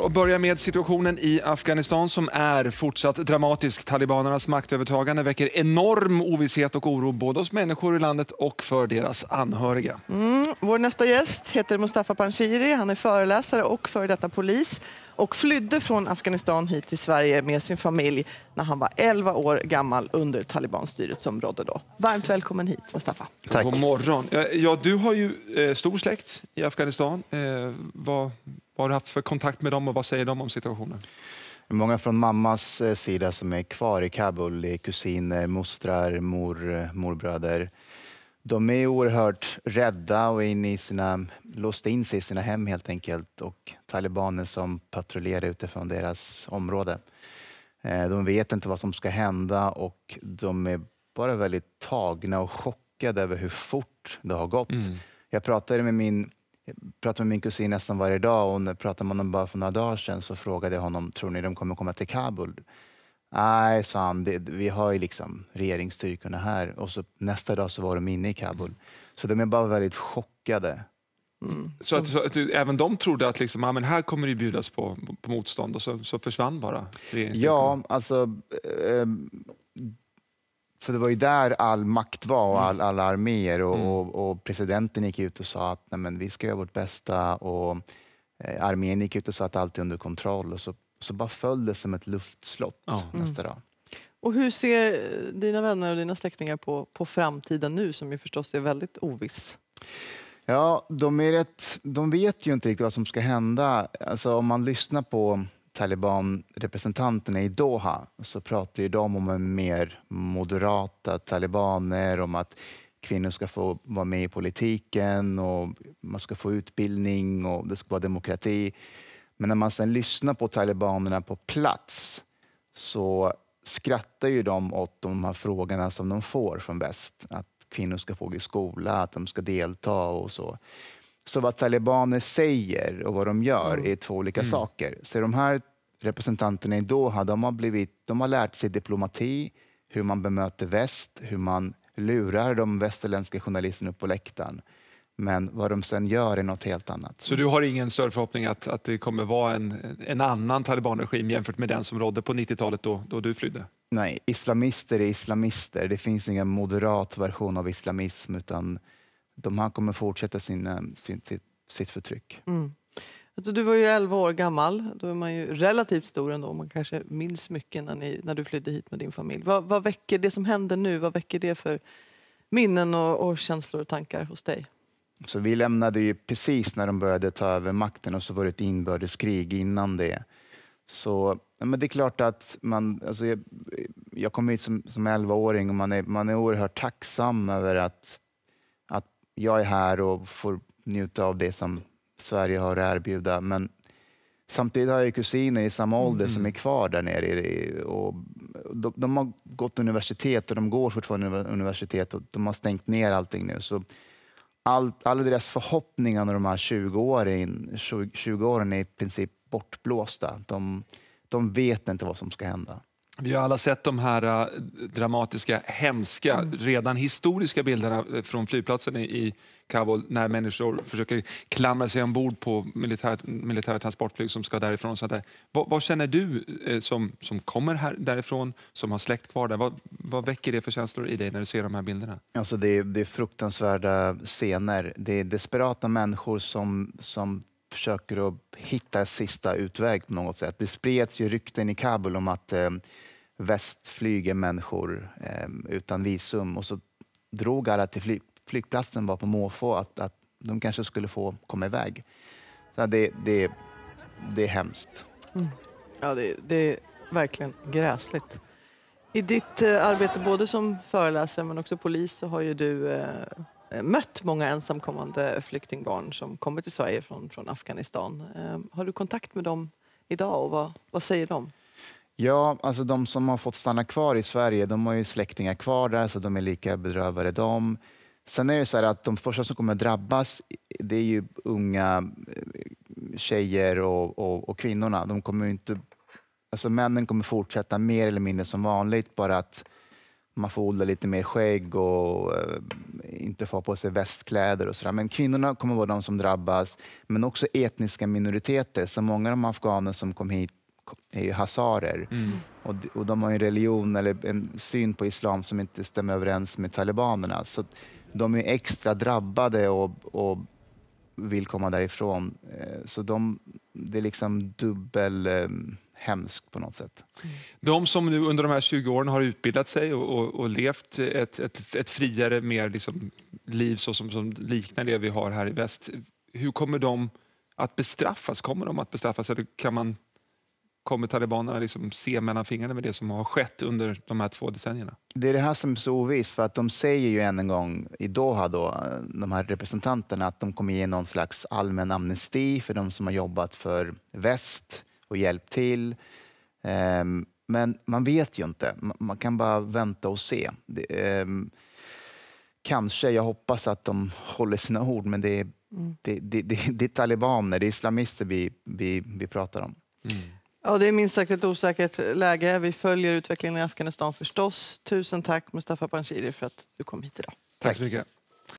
Och börja med situationen i Afghanistan som är fortsatt dramatisk. Talibanernas maktövertagande väcker enorm ovisshet och oro både hos människor i landet och för deras anhöriga. Mm. Vår nästa gäst heter Mustafa Panshiri. Han är föreläsare och före detta polis och flydde från Afghanistan hit till Sverige med sin familj när han var 11 år gammal under talibanstyret som rådde då. Varmt välkommen hit, Mustafa. Tack. God morgon. Ja, du har ju eh, stor släkt i Afghanistan. Eh, vad vad har du haft för kontakt med dem och vad säger de om situationen? Många från mammas eh, sida som är kvar i Kabul är kusiner, mostrar, mor, eh, morbröder. De är oerhört rädda och är inne i sina, låsta in sig i sina hem helt enkelt och talibaner som patrullerar utifrån deras område. Eh, de vet inte vad som ska hända och de är bara väldigt tagna och chockade över hur fort det har gått. Mm. Jag pratade med min jag pratar med min kusin nästan varje dag och när pratade med honom bara för några dagar sedan så frågade jag honom, tror ni de kommer komma till Kabul? Nej, sa han, det, vi har ju liksom regeringsstyrkorna här. Och så nästa dag så var de inne i Kabul. Så de är bara väldigt chockade. Mm. Så, att, så att, även de trodde att liksom, ah, men här kommer det bjudas på, på motstånd och så, så försvann bara regeringsstyrkorna? Ja, alltså eh, eh för det var ju där all makt var och all, mm. alla arméer och, mm. och, och, presidenten gick ut och sa att Nej, men, vi ska göra vårt bästa och eh, armén gick ut och sa att allt är under kontroll och så, så bara föll det som ett luftslott ja. nästa mm. dag. Och hur ser dina vänner och dina släktingar på, på framtiden nu som ju förstås är väldigt oviss? Ja, de, är rätt, de vet ju inte riktigt vad som ska hända. Alltså, om man lyssnar på talibanrepresentanterna i Doha så pratar ju de om en mer moderata talibaner, om att kvinnor ska få vara med i politiken och man ska få utbildning och det ska vara demokrati. Men när man sen lyssnar på talibanerna på plats så skrattar ju de åt de här frågorna som de får från väst. Att kvinnor ska få gå i skola, att de ska delta och så. Så vad talibaner säger och vad de gör mm. är två olika mm. saker. Så de här representanterna i Doha, de har, blivit, de har lärt sig diplomati, hur man bemöter väst, hur man lurar de västerländska journalisterna upp på läktaren. Men vad de sen gör är något helt annat. Så du har ingen större förhoppning att, att det kommer vara en, en annan talibanregim jämfört med den som rådde på 90-talet då, då du flydde? Nej, islamister är islamister. Det finns ingen moderat version av islamism utan de här kommer fortsätta sin, eh, sin, sitt, sitt förtryck. Mm. Alltså, du var ju 11 år gammal, då är man ju relativt stor ändå. Man kanske minns mycket när, ni, när du flydde hit med din familj. Vad, vad väcker det som händer nu, vad väcker det för minnen och, och känslor och tankar hos dig? Så vi lämnade ju precis när de började ta över makten och så var det ett inbördeskrig innan det. Så men det är klart att man, alltså jag, jag kom hit som, som 11-åring och man är, man är oerhört tacksam över att jag är här och får njuta av det som Sverige har att erbjuda. Men samtidigt har jag kusiner i samma ålder mm. som är kvar där nere. Och de, de, har gått universitet och de går fortfarande universitet och de har stängt ner allting nu. Så all, alla deras förhoppningar under de här 20 åren, 20, 20 åren är i princip bortblåsta. De, de vet inte vad som ska hända. Vi har alla sett de här äh, dramatiska, hemska, mm. redan historiska bilderna äh, från flygplatsen i Kabul när människor försöker klamra sig ombord på militära militär transportflyg som ska därifrån. Så där. vad, vad känner du äh, som, som kommer här, därifrån, som har släkt kvar där? Vad, vad väcker det för känslor i dig när du ser de här bilderna? Alltså det, är, det är fruktansvärda scener. Det är desperata människor som, som försöker att hitta en sista utväg på något sätt. Det spreds ju rykten i Kabul om att eh, väst flyger människor eh, utan visum och så drog alla till fly flygplatsen bara på måfå att, att de kanske skulle få komma iväg. Så det, det, det är hemskt. Mm. Ja, det, det är verkligen gräsligt. I ditt eh, arbete både som föreläsare men också polis så har ju du eh, Eh, mött många ensamkommande flyktingbarn som kommer till Sverige från, från Afghanistan. Eh, har du kontakt med dem idag och vad, vad säger de? Ja, alltså de som har fått stanna kvar i Sverige, de har ju släktingar kvar där så de är lika bedrövade de. Sen är det så här att de första som kommer drabbas, det är ju unga eh, tjejer och, och, och kvinnorna. De kommer inte, alltså männen kommer fortsätta mer eller mindre som vanligt, bara att man får odla lite mer skägg och eh, inte få på sig västkläder och sådär. Men kvinnorna kommer vara de som drabbas, men också etniska minoriteter. Så många av de afghaner som kom hit är ju hazarer. Mm. Och, de, och de har en religion eller en syn på islam som inte stämmer överens med talibanerna. Så de är extra drabbade och, och vill komma därifrån. Eh, så de, det är liksom dubbel... Ehm, hemskt på något sätt. Mm. De som nu under de här 20 åren har utbildat sig och, och, och levt ett, ett, ett, friare, mer liksom liv så som, liknar det vi har här i väst, hur kommer de att bestraffas? Kommer de att bestraffas eller kan man, kommer talibanerna liksom se mellan fingrarna med det som har skett under de här två decennierna? Det är det här som är så ovisst, för att de säger ju än en gång i Doha, då, de här representanterna, att de kommer ge någon slags allmän amnesti för de som har jobbat för väst och hjälpt till. Ehm, men man vet ju inte. Man kan bara vänta och se. Ehm, kanske, jag hoppas att de håller sina ord, men det är, mm. det, det, det, det är talibaner, det är islamister vi, vi, vi pratar om. Mm. Ja, det är minst sagt ett osäkert läge. Vi följer utvecklingen i Afghanistan förstås. Tusen tack Mustafa Panshiri för att du kom hit idag. tack så mycket.